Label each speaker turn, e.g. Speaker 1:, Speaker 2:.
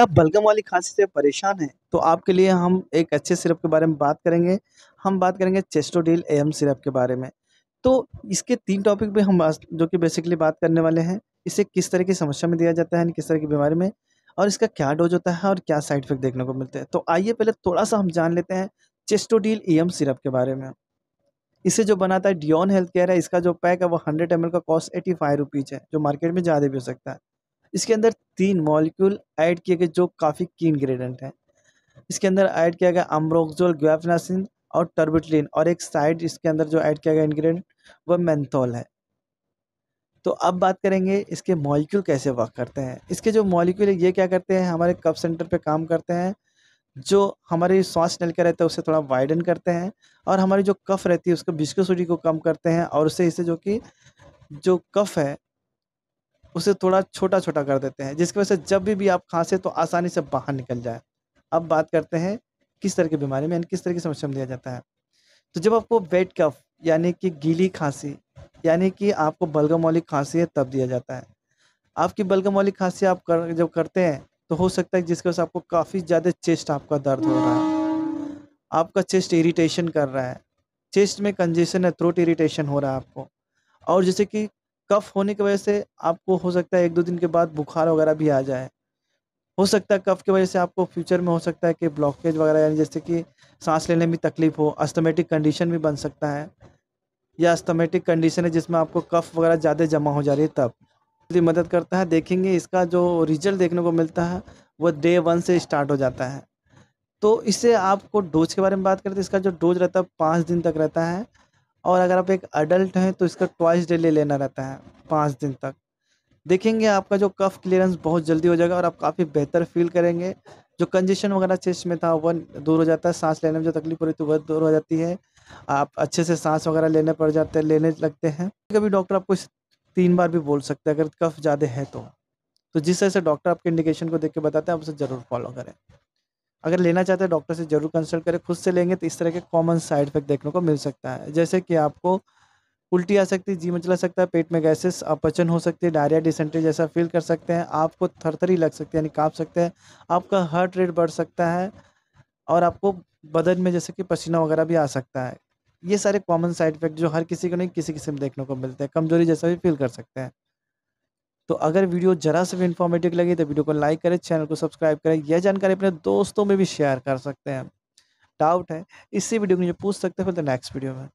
Speaker 1: आप बलगम वाली खांसी से परेशान हैं तो आपके लिए हम एक अच्छे सिरप के बारे में बात करेंगे हम बात करेंगे चेस्टोडील एम सिरप के बारे में तो इसके तीन टॉपिक पे हम जो कि बेसिकली बात करने वाले हैं इसे किस तरह की समस्या में दिया जाता है किस तरह की बीमारी में और इसका क्या डोज होता है और क्या साइड इफेक्ट देखने को मिलते हैं तो आइए पहले थोड़ा सा हम जान लेते हैं चेस्टोडील एम सिरप के बारे में इसे जो बनाता है डियोन हेल्थ केयर है इसका जो पैक है वो हंड्रेड एम का कॉस्ट एटी फाइव है जो मार्केट में ज़्यादा भी हो सकता है इसके अंदर तीन मॉलिक्यूल ऐड किए गए जो काफ़ी की इंग्रेडिएंट हैं इसके अंदर ऐड किया गया अम्ब्रोक्जोल ग्वेफनासिन और टर्बिटलिन और एक साइड इसके अंदर जो ऐड किया गया इंग्रेडिएंट वह मैंथोल है तो अब बात करेंगे इसके मॉलिक्यूल कैसे वर्क करते हैं इसके जो मॉलिक्यूल ये क्या करते हैं हमारे कफ सेंटर पर काम करते हैं जो हमारे श्वास नल का रहता है उसे थोड़ा वाइडन करते हैं और हमारी जो कफ रहती है उसको बिस्कोसिटी को कम करते हैं और उससे इससे जो कि जो कफ है उसे थोड़ा छोटा छोटा कर देते हैं जिसकी वजह से जब भी, भी आप खांसें तो आसानी से बाहर निकल जाए अब बात करते हैं किस तरह की बीमारी में यानी किस तरह की समस्या में दिया जाता है तो जब आपको बेड कफ यानी कि गीली खांसी यानी कि आपको बलगम वाली खांसी है तब दिया जाता है आपकी बलगम वाली खांसी आप कर जब करते हैं तो हो सकता है जिसकी वजह से आपको काफ़ी ज़्यादा चेस्ट आपका दर्द हो रहा है आपका चेस्ट इरिटेशन कर रहा है चेस्ट में कंजेशन है थ्रोट इरिटेशन हो रहा है आपको और जैसे कि कफ होने की वजह से आपको हो सकता है एक दो दिन के बाद बुखार वगैरह भी आ जाए हो सकता है कफ की वजह से आपको फ्यूचर में हो सकता है कि ब्लॉकेज वगैरह यानी जैसे कि सांस लेने में तकलीफ हो अस्थमेटिक कंडीशन भी बन सकता है या अस्थमेटिक कंडीशन है जिसमें आपको कफ वगैरह ज़्यादा जमा हो जा रही है तब इसलिए मदद करता है देखेंगे इसका जो रिजल्ट देखने को मिलता है वो डे वन से स्टार्ट हो जाता है तो इससे आपको डोज के बारे में बात करते हैं इसका जो डोज रहता है पाँच दिन तक रहता है और अगर आप एक अडल्ट हैं तो इसका ट्वाइस डेली लेना रहता है पाँच दिन तक देखेंगे आपका जो कफ क्लियरेंस बहुत जल्दी हो जाएगा और आप काफ़ी बेहतर फील करेंगे जो कंजेशन वगैरह चेस्ट में था वह दूर हो जाता है सांस लेने में जो तकलीफ हो रही थी वह दूर हो जाती है आप अच्छे से सांस वगैरह लेने पड़ जाते हैं लेने लगते हैं कभी डॉक्टर आपको तीन बार भी बोल सकते हैं अगर कफ ज़्यादा है तो तो जिस तरह से डॉक्टर आपके इंडिकेशन को देख के बताते हैं आप उसे ज़रूर फॉलो करें अगर लेना चाहते हैं डॉक्टर से ज़रूर कंसल्ट करें खुद से लेंगे तो इस तरह के कॉमन साइड इफेक्ट देखने को मिल सकता है जैसे कि आपको उल्टी आ सकती है जी मचला सकता है पेट में गैसेस अपचन हो सकती है डायरिया डिसेंट्री जैसा फील कर सकते हैं आपको थरथरी लग सकती है यानी काँप सकते हैं आपका हार्ट रेट बढ़ सकता है और आपको बदन में जैसे कि पसीना वगैरह भी आ सकता है ये सारे कॉमन साइड इफेक्ट जो हर किसी को नहीं किसी किसी में देखने को मिलते हैं कमजोरी जैसा भी फील कर सकते हैं तो अगर वीडियो जरा से भी इन्फॉर्मेटिव लगे तो वीडियो को लाइक करें चैनल को सब्सक्राइब करें यह जानकारी अपने दोस्तों में भी शेयर कर सकते हैं डाउट है इससे वीडियो को पूछ सकते हैं फिर तो नेक्स्ट वीडियो में